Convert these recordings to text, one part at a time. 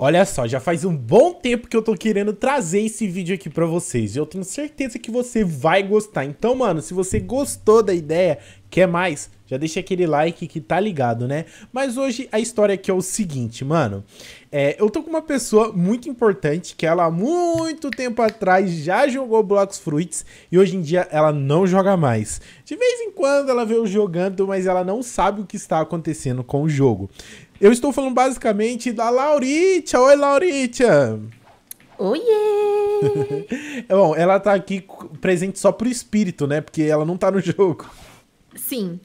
Olha só, já faz um bom tempo que eu tô querendo trazer esse vídeo aqui pra vocês. E eu tenho certeza que você vai gostar. Então, mano, se você gostou da ideia, quer mais, já deixa aquele like que tá ligado, né? Mas hoje a história aqui é o seguinte, mano. É, eu tô com uma pessoa muito importante que ela há muito tempo atrás já jogou Blocks Fruits e hoje em dia ela não joga mais. De vez em quando ela veio jogando, mas ela não sabe o que está acontecendo com o jogo. Eu estou falando basicamente da Lauritia. Oi, Lauritia! Oiê! É bom, ela tá aqui presente só pro espírito, né? Porque ela não tá no jogo. Sim.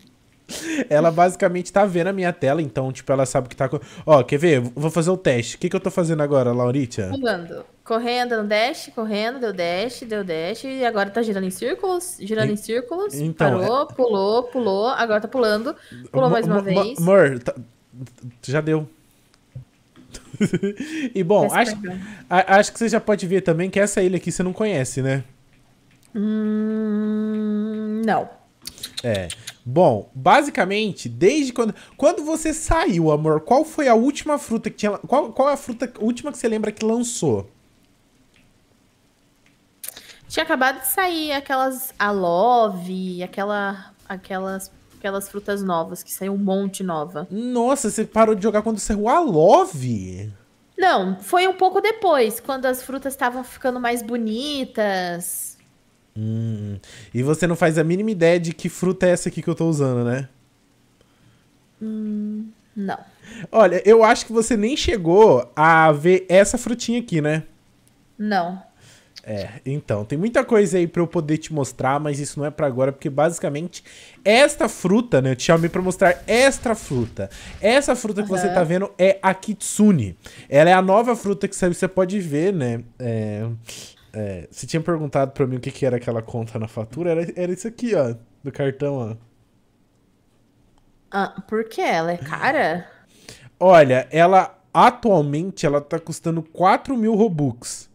Ela basicamente tá vendo a minha tela, então, tipo, ela sabe o que tá. Ó, quer ver? Vou fazer o um teste. O que, que eu tô fazendo agora, Lauritia? Pulando. Correndo, no dash, correndo, deu dash, deu dash, e agora tá girando em círculos, girando e... em círculos, então, parou, é... pulou, pulou, agora tá pulando, pulou mais uma vez. Mor, tá, já deu. e bom, acho, acho que você já pode ver também que essa ilha aqui você não conhece, né? Hum, não. É. Bom, basicamente, desde quando. Quando você saiu, amor, qual foi a última fruta que tinha. Qual, qual é a fruta última que você lembra que lançou? Tinha acabado de sair aquelas alove, aquela, aquelas aquelas frutas novas, que saiu um monte nova. Nossa, você parou de jogar quando saiu a Love? Não, foi um pouco depois, quando as frutas estavam ficando mais bonitas. Hum. E você não faz a mínima ideia de que fruta é essa aqui que eu tô usando, né? Hum, não. Olha, eu acho que você nem chegou a ver essa frutinha aqui, né? Não. É, então, tem muita coisa aí para eu poder te mostrar, mas isso não é para agora, porque basicamente esta fruta, né, eu te chamei para mostrar esta fruta. Essa fruta uhum. que você tá vendo é a kitsune. Ela é a nova fruta que você pode ver, né, é, é, você tinha perguntado para mim o que, que era aquela conta na fatura, era, era isso aqui, ó, do cartão, ó. Ah, por que ela é cara? Olha, ela atualmente ela tá custando 4 mil Robux.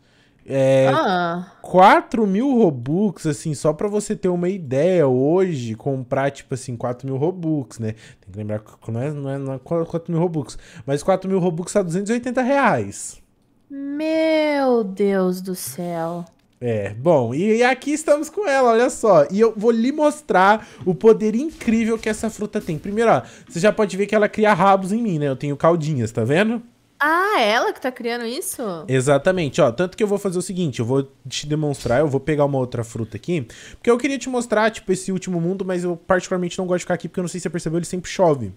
É, ah. 4 mil Robux, assim, só para você ter uma ideia, hoje, comprar, tipo assim, 4 mil Robux, né? Tem que lembrar que não é, não é, não é 4 mil Robux, mas 4 mil Robux tá 280 reais. Meu Deus do céu. É, bom, e, e aqui estamos com ela, olha só. E eu vou lhe mostrar o poder incrível que essa fruta tem. Primeiro, ó, você já pode ver que ela cria rabos em mim, né? Eu tenho caldinhas, tá vendo? Ah, é ela que tá criando isso? Exatamente, ó. Tanto que eu vou fazer o seguinte, eu vou te demonstrar, eu vou pegar uma outra fruta aqui, porque eu queria te mostrar, tipo, esse último mundo, mas eu particularmente não gosto de ficar aqui, porque eu não sei se você percebeu, ele sempre chove.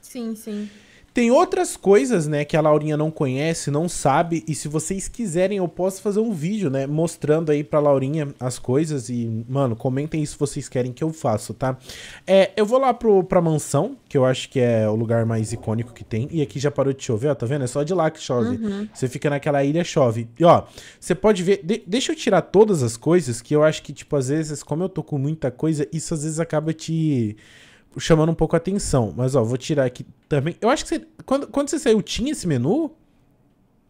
Sim, sim. Tem outras coisas, né, que a Laurinha não conhece, não sabe, e se vocês quiserem eu posso fazer um vídeo, né, mostrando aí pra Laurinha as coisas e, mano, comentem isso se vocês querem que eu faça, tá? É, eu vou lá pro, pra mansão, que eu acho que é o lugar mais icônico que tem, e aqui já parou de chover, ó, tá vendo? É só de lá que chove. Uhum. Você fica naquela ilha, chove. E, ó, você pode ver, de, deixa eu tirar todas as coisas, que eu acho que, tipo, às vezes, como eu tô com muita coisa, isso às vezes acaba te chamando um pouco a atenção. Mas, ó, vou tirar aqui também. Eu acho que você, quando, quando você saiu, tinha esse menu?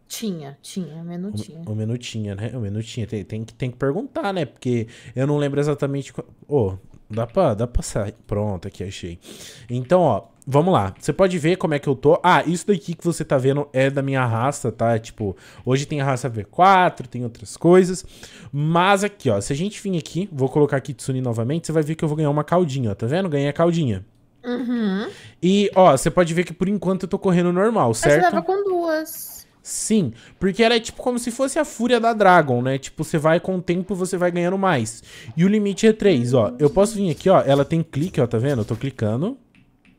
Tinha, tinha, o menu tinha. O, o menu tinha, né? O menu tinha. Tem, tem, que, tem que perguntar, né? Porque eu não lembro exatamente. Ô, oh, dá dá pra sair. Pronto, aqui achei. Então, ó, Vamos lá, você pode ver como é que eu tô. Ah, isso daqui que você tá vendo é da minha raça, tá? É, tipo, hoje tem a raça V4, tem outras coisas. Mas aqui, ó, se a gente vir aqui, vou colocar aqui Kitsune novamente, você vai ver que eu vou ganhar uma caldinha, ó, tá vendo? Ganhei a caldinha. Uhum. E, ó, você pode ver que por enquanto eu tô correndo normal, certo? Mas você tava com duas. Sim, porque ela é tipo como se fosse a fúria da Dragon, né? Tipo, você vai com o tempo, você vai ganhando mais. E o limite é 3, ó. Eu posso vir aqui, ó. Ela tem clique, ó, tá vendo? Eu tô clicando.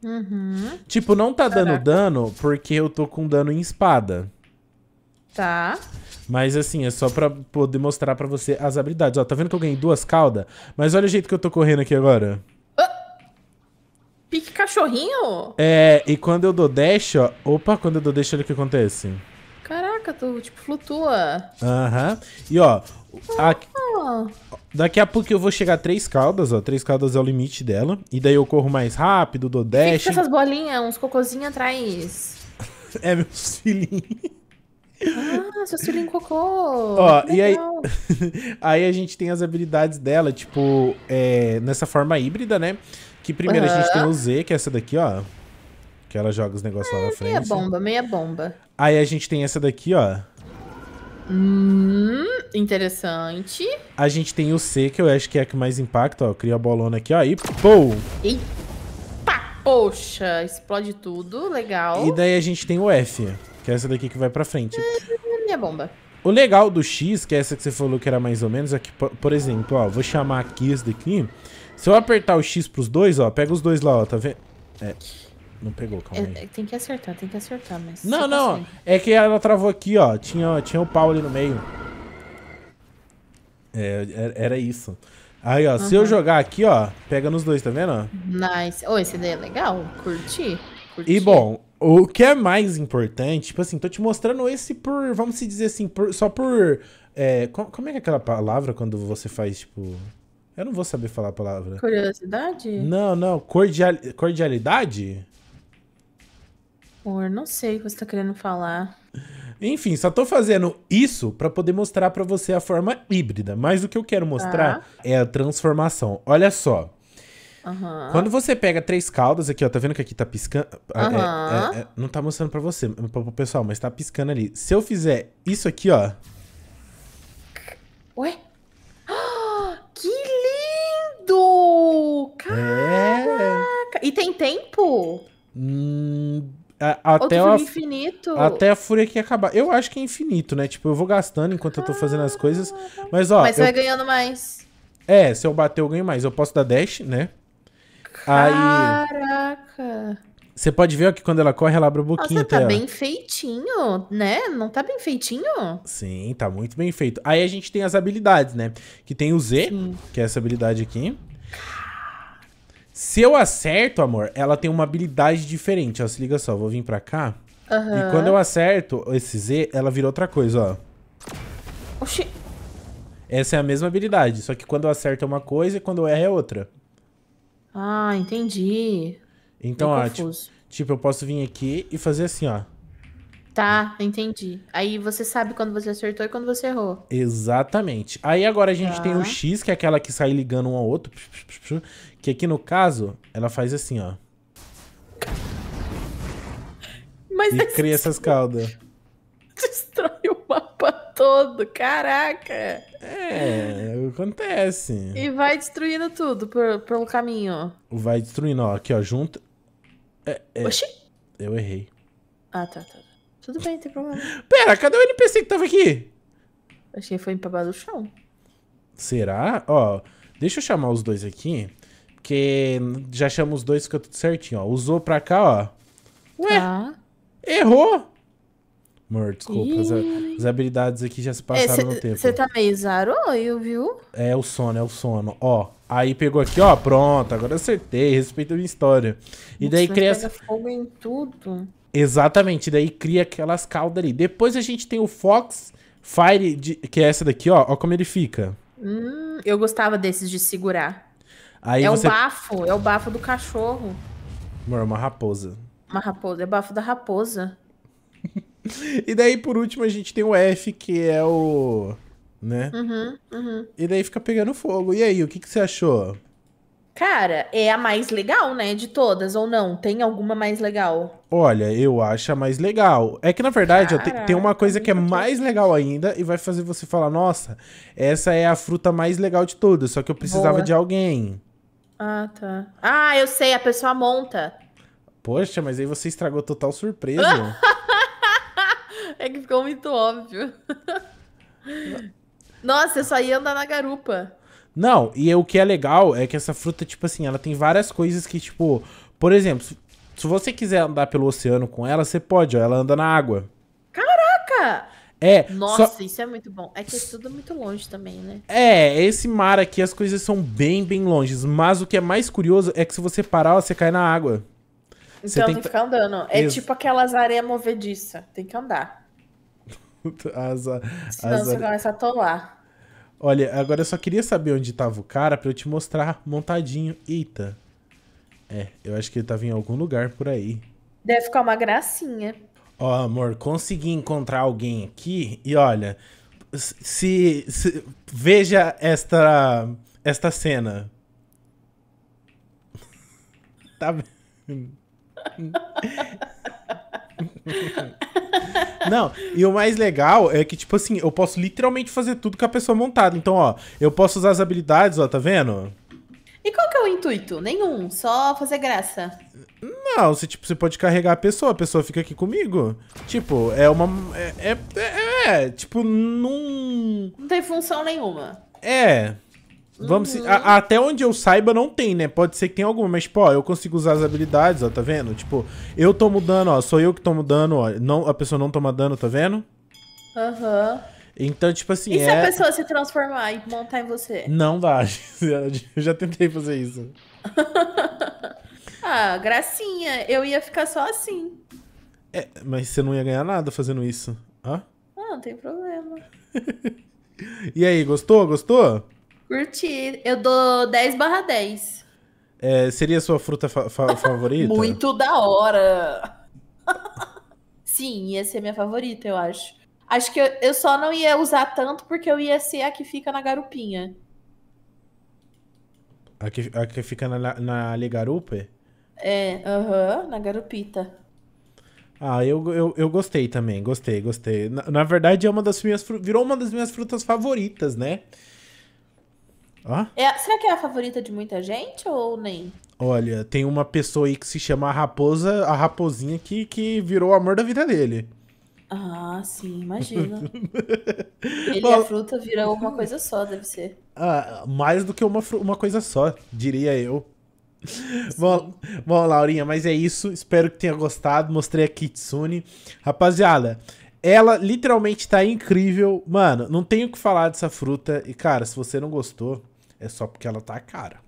Uhum. Tipo, não tá Caraca. dando dano porque eu tô com dano em espada. Tá. Mas assim, é só pra poder mostrar pra você as habilidades. Ó, tá vendo que eu ganhei duas caudas? Mas olha o jeito que eu tô correndo aqui agora. Uh! Pique cachorrinho? É, e quando eu dou dash, ó... Opa, quando eu dou dash, olha o que acontece. Caraca, tu, tipo, flutua. Aham. E, ó, a... Ah. Daqui a pouco eu vou chegar a três caudas, ó. Três caudas é o limite dela. E daí eu corro mais rápido, dou dash. Fica essas bolinhas, uns cocôzinhos atrás. é, meus filhinhos. Ah, seu filhinho cocô. Ó, e aí, aí a gente tem as habilidades dela, tipo, é, nessa forma híbrida, né? Que primeiro uhum. a gente tem o Z, que é essa daqui, ó. Porque ela joga os negócios lá na ah, frente. Meia bomba, meia bomba. Aí a gente tem essa daqui, ó. Hum, interessante. A gente tem o C, que eu acho que é a que mais impacta, ó. Cria a bolona aqui, ó. E pô! Eita, poxa! Explode tudo, legal. E daí a gente tem o F, que é essa daqui que vai pra frente. Hum, meia minha bomba. O legal do X, que é essa que você falou que era mais ou menos, é que, por exemplo, ó, vou chamar aqui esse daqui. Se eu apertar o X pros dois, ó, pega os dois lá, ó, tá vendo? É. Não pegou, calma é, aí. É, tem que acertar, tem que acertar, mas... Não, tipo não. Assim. É que ela travou aqui, ó. Tinha, tinha o pau ali no meio. É, era isso. Aí, ó. Uhum. Se eu jogar aqui, ó, pega nos dois, tá vendo? Nice. Ô, oh, esse daí é legal. Curti. Curti. E, bom, o que é mais importante... Tipo assim, tô te mostrando esse por... Vamos se dizer assim, por, só por... É, como é que é aquela palavra quando você faz, tipo... Eu não vou saber falar a palavra. Curiosidade? Não, não. Cordial, cordialidade? Por, não sei o que você tá querendo falar. Enfim, só tô fazendo isso para poder mostrar para você a forma híbrida. Mas o que eu quero mostrar ah. é a transformação. Olha só. Uhum. Quando você pega três caudas aqui, ó, tá vendo que aqui tá piscando? Uhum. É, é, é, não tá mostrando pra você, pro pessoal, mas tá piscando ali. Se eu fizer isso aqui, ó. Ué? Até Outro a, infinito. Até a fúria que acabar. Eu acho que é infinito, né? Tipo, eu vou gastando enquanto ah, eu tô fazendo as coisas. Mas, ó. Mas eu... vai ganhando mais. É, se eu bater, eu ganho mais. Eu posso dar dash, né? Caraca. Aí... Você pode ver ó, que quando ela corre, ela abre o um boquinho. Nossa, tá bem feitinho, né? Não tá bem feitinho? Sim, tá muito bem feito. Aí a gente tem as habilidades, né? Que tem o Z, Sim. que é essa habilidade aqui. Se eu acerto, amor, ela tem uma habilidade diferente. Ó, se liga só, vou vir pra cá. Uhum. E quando eu acerto esse Z, ela vira outra coisa, ó. Oxi. Essa é a mesma habilidade, só que quando eu acerto é uma coisa e quando eu erro é outra. Ah, entendi. Então, Bem ó, tipo, tipo, eu posso vir aqui e fazer assim, ó. Tá, entendi. Aí você sabe quando você acertou e quando você errou. Exatamente. Aí agora a gente tá. tem o X, que é aquela que sai ligando um ao outro. Que aqui no caso, ela faz assim, ó. Mas e é cria essas caldas Destrói o mapa todo, caraca! É, acontece. E vai destruindo tudo por, pelo caminho. Vai destruindo, ó. Aqui, ó, junto É, é. Oxi! Eu errei. Ah, tá, tá. tá. Tudo bem, tem problema. Pera, cadê o NPC que tava aqui? achei que foi empabado do chão. Será? Ó, deixa eu chamar os dois aqui. Porque já chama os dois, fica tudo certinho, ó. Usou pra cá, ó. Ué, tá. errou. Amor, desculpa, as, as, habilidades aqui já se é, passaram é, cê, no tempo. Você tá meio zarou, viu? É o sono, é o sono. Ó, aí pegou aqui, ó, pronto, agora acertei, respeita a minha história. E Nossa, daí cria... Pega fogo em tudo. Exatamente, daí cria aquelas caudas ali. Depois a gente tem o Fox Fire, de, que é essa daqui, ó. Ó como ele fica. Hum, eu gostava desses de segurar. Aí é você... o bafo, é o bafo do cachorro. Amor, é uma raposa. Uma raposa, é bafo da raposa. e daí, por último, a gente tem o F, que é o... Né? Uhum, uhum. E daí fica pegando fogo. E aí, o que, que você achou? Cara, é a mais legal, né? De todas, ou não? Tem alguma mais legal? Olha, eu acho a mais legal. É que, na verdade, ó, tem, tem uma é coisa que é mais legal ainda e vai fazer você falar: nossa, essa é a fruta mais legal de todas, só que eu precisava Boa. de alguém. Ah, tá. Ah, eu sei, a pessoa monta. Poxa, mas aí você estragou total surpresa. é que ficou muito óbvio. nossa, eu só ia andar na garupa. Não, e é o que é legal é que essa fruta, tipo assim, ela tem várias coisas que, tipo... Por exemplo, se você quiser andar pelo oceano com ela, você pode, ó. Ela anda na água. Caraca! É. Nossa, só... isso é muito bom. É que é tudo muito longe também, né? É, esse mar aqui, as coisas são bem, bem longes. Mas o que é mais curioso é que se você parar, ó, você cai na água. Então você tem que ficar andando. É Isso. tipo aquelas areias movediças. Tem que andar. as, as, Senão as... você começa a atolar. Olha, agora eu só queria saber onde tava o cara pra eu te mostrar montadinho. Eita. É, eu acho que ele tava em algum lugar por aí. Deve ficar uma gracinha. Ó, oh, amor, consegui encontrar alguém aqui e olha, se, se veja esta esta cena. tá vendo? Não, e o mais legal é que, tipo assim, eu posso literalmente fazer tudo com a pessoa montada. Então, ó, eu posso usar as habilidades, ó, tá vendo? E qual que é o intuito? Nenhum, só fazer graça. Não, você, tipo, você pode carregar a pessoa, a pessoa fica aqui comigo. Tipo, é uma. É, é, é, é tipo, não. Num... Não tem função nenhuma. É. Vamos uhum. se, a, até onde eu saiba, não tem, né? Pode ser que tenha alguma, mas, tipo, ó, eu consigo usar as habilidades, ó, tá vendo? Tipo, eu tô mudando ó, sou eu que tô mudando ó. Não, a pessoa não toma dano, tá vendo? Aham. Uhum. Então, tipo assim. E se a é- pessoa se transformar e montar em você? Não dá Eu já tentei fazer isso. ah, gracinha. Eu ia ficar só assim. É, mas você não ia ganhar nada fazendo isso. Hã? Ah, não tem problema. e aí, gostou? Gostou? Curti. Eu dou 10 barra 10. É, seria a sua fruta fa fa favorita? Muito da hora! Sim, ia ser minha favorita, eu acho. Acho que eu, eu só não ia usar tanto porque eu ia ser a que fica na garupinha. A que, a que fica na, na Ligarupe? É, aham, na garupita. Ah, eu, eu, eu gostei também, gostei, gostei. Na, na verdade, é uma das minhas virou uma das minhas frutas favoritas, né? Ah? É, será que é a favorita de muita gente ou nem? Olha, tem uma pessoa aí que se chama a Raposa, a Raposinha, que, que virou o amor da vida dele. Ah, sim, imagina. Ele e a é fruta viram uma coisa só, deve ser. Ah, mais do que uma, uma coisa só, diria eu. Bom, bom, Laurinha, mas é isso. Espero que tenha gostado. Mostrei a Kitsune. Rapaziada, ela literalmente tá incrível. Mano, não tenho o que falar dessa fruta. E, cara, se você não gostou, é só porque ela tá cara.